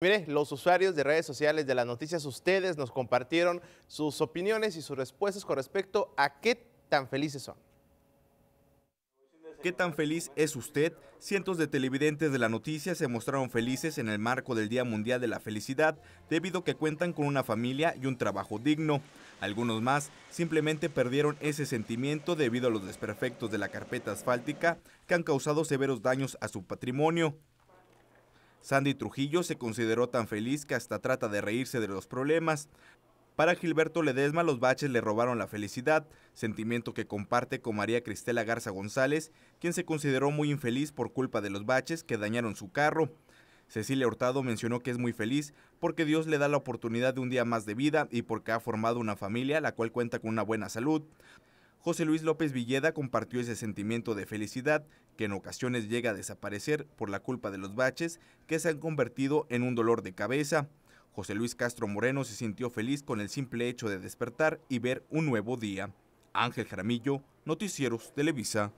Mire, los usuarios de redes sociales de las noticias, ustedes nos compartieron sus opiniones y sus respuestas con respecto a qué tan felices son. ¿Qué tan feliz es usted? Cientos de televidentes de la noticia se mostraron felices en el marco del Día Mundial de la Felicidad, debido a que cuentan con una familia y un trabajo digno. Algunos más simplemente perdieron ese sentimiento debido a los desperfectos de la carpeta asfáltica que han causado severos daños a su patrimonio. Sandy Trujillo se consideró tan feliz que hasta trata de reírse de los problemas. Para Gilberto Ledesma los baches le robaron la felicidad, sentimiento que comparte con María Cristela Garza González, quien se consideró muy infeliz por culpa de los baches que dañaron su carro. Cecilia Hurtado mencionó que es muy feliz porque Dios le da la oportunidad de un día más de vida y porque ha formado una familia la cual cuenta con una buena salud. José Luis López Villeda compartió ese sentimiento de felicidad que en ocasiones llega a desaparecer por la culpa de los baches que se han convertido en un dolor de cabeza. José Luis Castro Moreno se sintió feliz con el simple hecho de despertar y ver un nuevo día. Ángel Jaramillo, Noticieros Televisa.